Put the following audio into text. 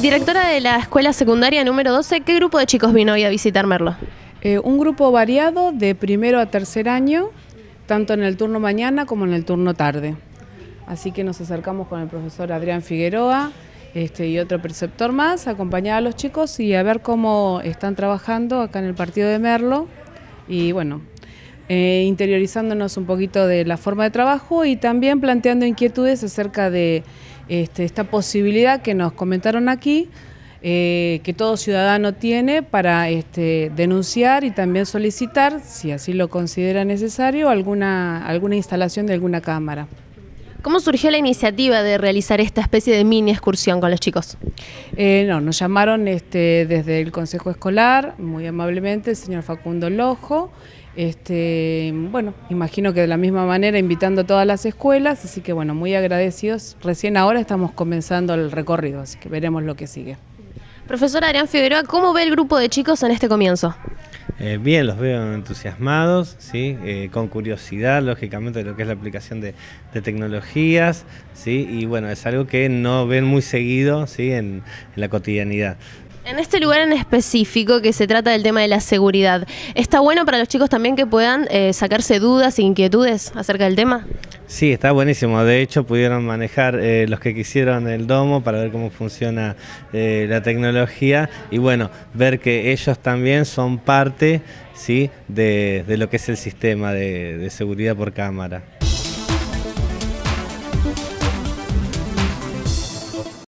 Directora de la escuela secundaria número 12, ¿qué grupo de chicos vino hoy a visitar Merlo? Eh, un grupo variado de primero a tercer año, tanto en el turno mañana como en el turno tarde. Así que nos acercamos con el profesor Adrián Figueroa este, y otro preceptor más, a acompañar a los chicos y a ver cómo están trabajando acá en el partido de Merlo. Y bueno, eh, interiorizándonos un poquito de la forma de trabajo y también planteando inquietudes acerca de este, esta posibilidad que nos comentaron aquí, eh, que todo ciudadano tiene para este, denunciar y también solicitar, si así lo considera necesario, alguna, alguna instalación de alguna cámara. ¿Cómo surgió la iniciativa de realizar esta especie de mini excursión con los chicos? Eh, no, nos llamaron este, desde el Consejo Escolar, muy amablemente, el señor Facundo Lojo. Este, bueno, imagino que de la misma manera invitando a todas las escuelas, así que bueno, muy agradecidos. Recién ahora estamos comenzando el recorrido, así que veremos lo que sigue. Profesor Adrián Figueroa, ¿cómo ve el grupo de chicos en este comienzo? Eh, bien, los veo entusiasmados, ¿sí? Eh, con curiosidad, lógicamente, de lo que es la aplicación de, tecnologías, ¿sí? y bueno, es algo que no ven muy seguido ¿sí? en la cotidianidad. En este lugar en específico que se trata del tema de la seguridad, ¿está bueno para los chicos también que puedan eh, sacarse dudas e inquietudes acerca del tema? Sí, está buenísimo. De hecho, pudieron manejar eh, los que quisieron el domo para ver cómo funciona eh, la tecnología y bueno, ver que ellos también son parte ¿sí? de, lo que es el sistema de seguridad por cámara.